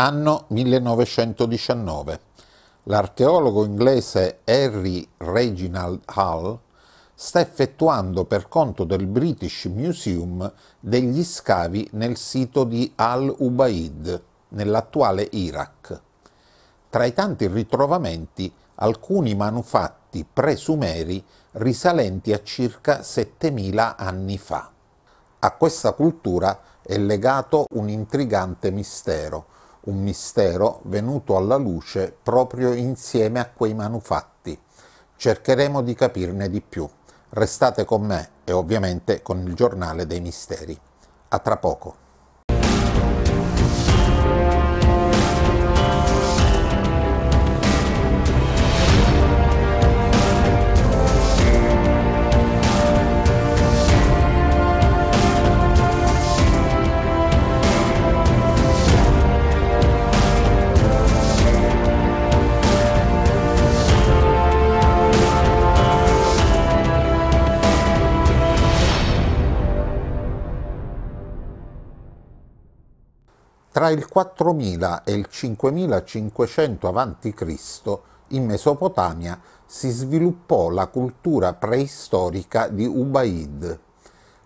anno 1919. L'archeologo inglese Henry Reginald Hull sta effettuando per conto del British Museum degli scavi nel sito di Al-Ubaid, nell'attuale Iraq. Tra i tanti ritrovamenti, alcuni manufatti presumeri risalenti a circa 7000 anni fa. A questa cultura è legato un intrigante mistero, un mistero venuto alla luce proprio insieme a quei manufatti. Cercheremo di capirne di più. Restate con me e ovviamente con il giornale dei misteri. A tra poco. tra il 4000 e il 5500 a.C. in Mesopotamia si sviluppò la cultura preistorica di Ubaid,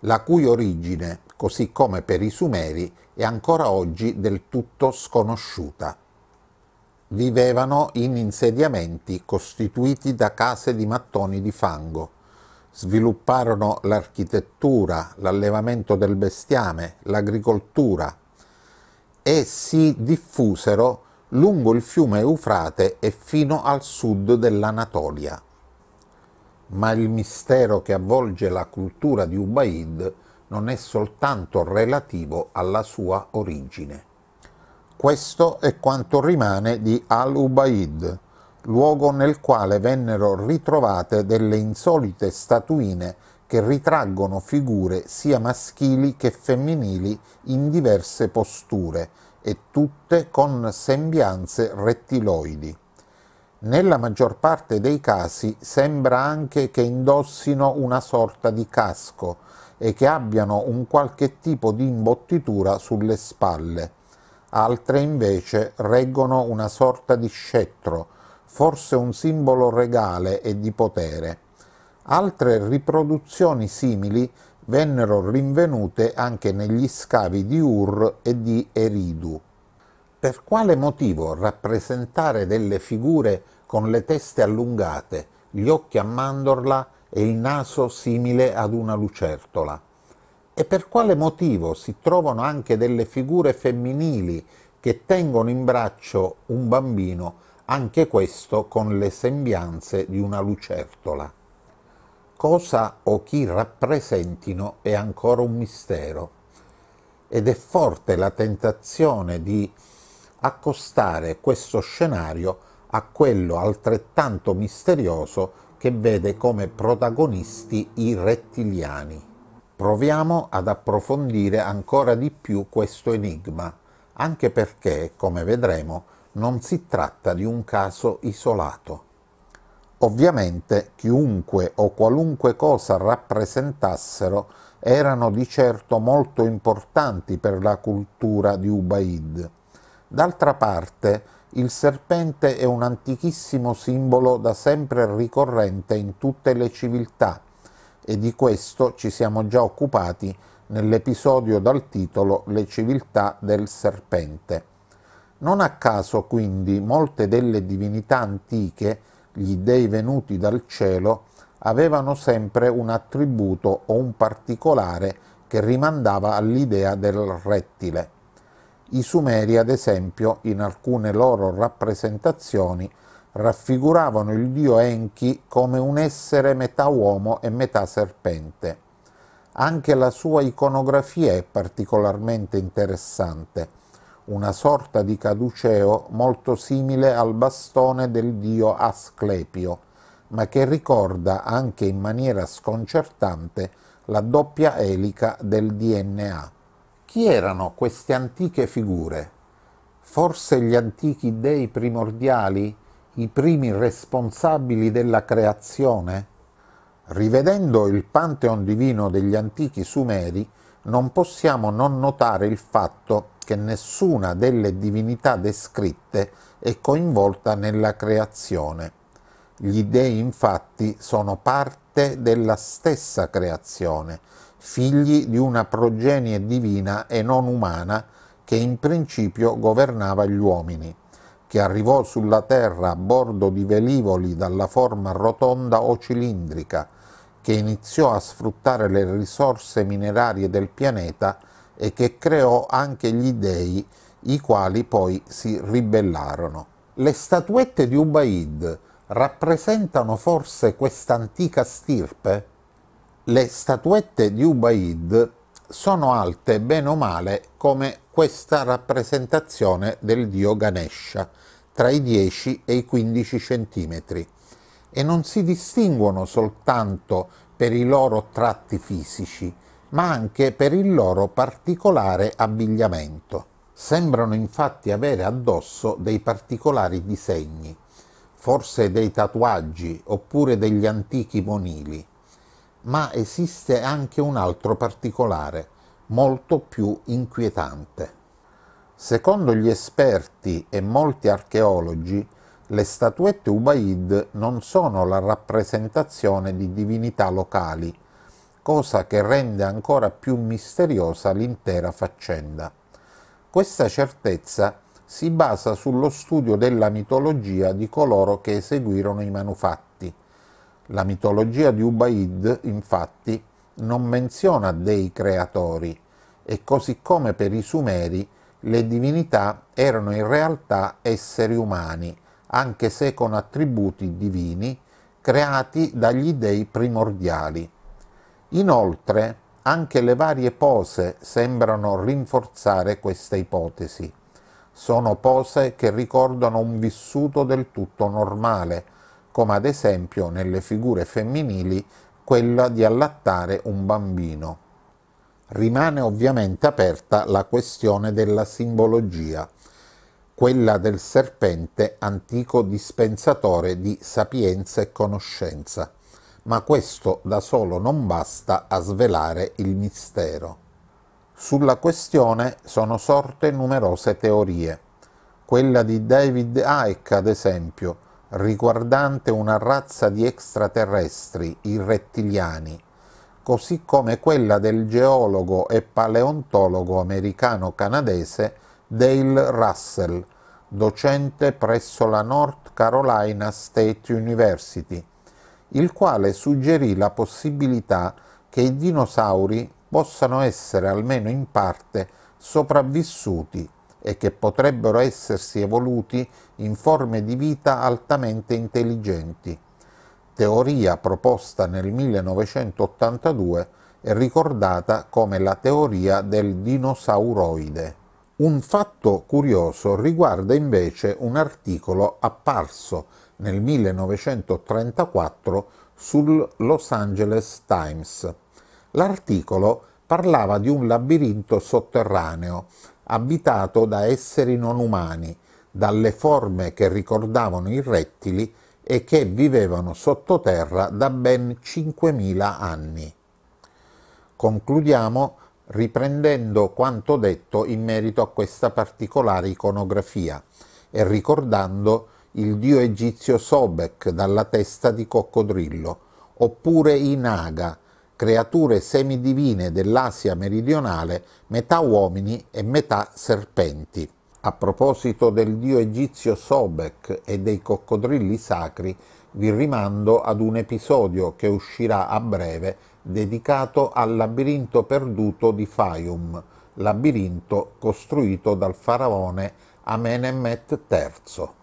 la cui origine, così come per i Sumeri, è ancora oggi del tutto sconosciuta vivevano in insediamenti costituiti da case di mattoni di fango. Svilupparono l'architettura, l'allevamento del bestiame, l'agricoltura, e si diffusero lungo il fiume Eufrate e fino al sud dell'Anatolia. Ma il mistero che avvolge la cultura di Ubaid non è soltanto relativo alla sua origine. Questo è quanto rimane di Al-Ubaid, luogo nel quale vennero ritrovate delle insolite statuine che ritraggono figure sia maschili che femminili in diverse posture e tutte con sembianze rettiloidi. Nella maggior parte dei casi sembra anche che indossino una sorta di casco e che abbiano un qualche tipo di imbottitura sulle spalle. Altre invece reggono una sorta di scettro, forse un simbolo regale e di potere. Altre riproduzioni simili vennero rinvenute anche negli scavi di Ur e di Eridu. Per quale motivo rappresentare delle figure con le teste allungate, gli occhi a mandorla e il naso simile ad una lucertola? E per quale motivo si trovano anche delle figure femminili che tengono in braccio un bambino, anche questo con le sembianze di una lucertola? cosa o chi rappresentino è ancora un mistero ed è forte la tentazione di accostare questo scenario a quello altrettanto misterioso che vede come protagonisti i rettiliani. Proviamo ad approfondire ancora di più questo enigma, anche perché, come vedremo, non si tratta di un caso isolato. Ovviamente chiunque o qualunque cosa rappresentassero erano di certo molto importanti per la cultura di Ubaid. D'altra parte, il serpente è un antichissimo simbolo da sempre ricorrente in tutte le civiltà e di questo ci siamo già occupati nell'episodio dal titolo Le civiltà del serpente. Non a caso quindi molte delle divinità antiche gli dei venuti dal cielo avevano sempre un attributo o un particolare che rimandava all'idea del rettile. I Sumeri, ad esempio, in alcune loro rappresentazioni, raffiguravano il dio Enki come un essere metà uomo e metà serpente. Anche la sua iconografia è particolarmente interessante una sorta di caduceo molto simile al bastone del dio Asclepio, ma che ricorda anche in maniera sconcertante la doppia elica del DNA. Chi erano queste antiche figure? Forse gli antichi dei primordiali, i primi responsabili della creazione? Rivedendo il pantheon divino degli antichi sumeri, non possiamo non notare il fatto che nessuna delle divinità descritte è coinvolta nella creazione. Gli dei infatti sono parte della stessa creazione, figli di una progenie divina e non umana che in principio governava gli uomini, che arrivò sulla terra a bordo di velivoli dalla forma rotonda o cilindrica, che iniziò a sfruttare le risorse minerarie del pianeta e che creò anche gli dei, i quali poi si ribellarono. Le statuette di Ubaid rappresentano forse quest'antica stirpe? Le statuette di Ubaid sono alte bene o male come questa rappresentazione del dio Ganesha, tra i 10 e i 15 centimetri, e non si distinguono soltanto per i loro tratti fisici, ma anche per il loro particolare abbigliamento. Sembrano infatti avere addosso dei particolari disegni, forse dei tatuaggi oppure degli antichi monili. Ma esiste anche un altro particolare, molto più inquietante. Secondo gli esperti e molti archeologi, le statuette Ubaid non sono la rappresentazione di divinità locali, cosa che rende ancora più misteriosa l'intera faccenda. Questa certezza si basa sullo studio della mitologia di coloro che eseguirono i manufatti. La mitologia di Ubaid, infatti, non menziona dei creatori, e così come per i Sumeri le divinità erano in realtà esseri umani, anche se con attributi divini, creati dagli dei primordiali. Inoltre, anche le varie pose sembrano rinforzare questa ipotesi. Sono pose che ricordano un vissuto del tutto normale, come ad esempio nelle figure femminili quella di allattare un bambino. Rimane ovviamente aperta la questione della simbologia, quella del serpente antico dispensatore di sapienza e conoscenza ma questo da solo non basta a svelare il mistero. Sulla questione sono sorte numerose teorie. Quella di David Icke, ad esempio, riguardante una razza di extraterrestri, i rettiliani, così come quella del geologo e paleontologo americano-canadese Dale Russell, docente presso la North Carolina State University, il quale suggerì la possibilità che i dinosauri possano essere almeno in parte sopravvissuti e che potrebbero essersi evoluti in forme di vita altamente intelligenti, teoria proposta nel 1982 e ricordata come la teoria del dinosauroide. Un fatto curioso riguarda invece un articolo apparso nel 1934 sul Los Angeles Times. L'articolo parlava di un labirinto sotterraneo abitato da esseri non umani, dalle forme che ricordavano i rettili e che vivevano sottoterra da ben 5.000 anni. Concludiamo riprendendo quanto detto in merito a questa particolare iconografia e ricordando il dio egizio Sobek dalla testa di coccodrillo, oppure i Naga, creature semidivine dell'Asia meridionale, metà uomini e metà serpenti. A proposito del dio egizio Sobek e dei coccodrilli sacri, vi rimando ad un episodio che uscirà a breve dedicato al labirinto perduto di Fayum, labirinto costruito dal faraone Amenemet III.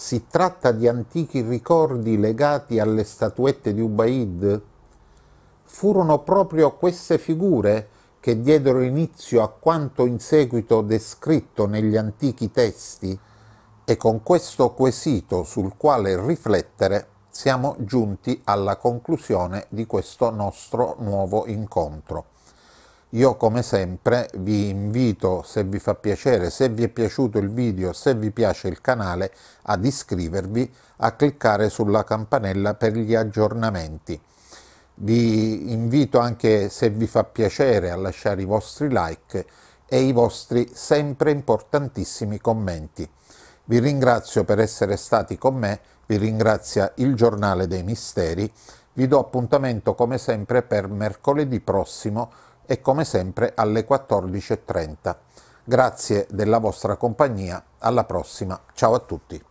Si tratta di antichi ricordi legati alle statuette di Ubaid? Furono proprio queste figure che diedero inizio a quanto in seguito descritto negli antichi testi? E con questo quesito sul quale riflettere siamo giunti alla conclusione di questo nostro nuovo incontro. Io come sempre vi invito, se vi fa piacere, se vi è piaciuto il video, se vi piace il canale, ad iscrivervi, a cliccare sulla campanella per gli aggiornamenti. Vi invito anche, se vi fa piacere, a lasciare i vostri like e i vostri sempre importantissimi commenti. Vi ringrazio per essere stati con me, vi ringrazia il Giornale dei Misteri, vi do appuntamento come sempre per mercoledì prossimo e come sempre alle 14.30. Grazie della vostra compagnia, alla prossima, ciao a tutti.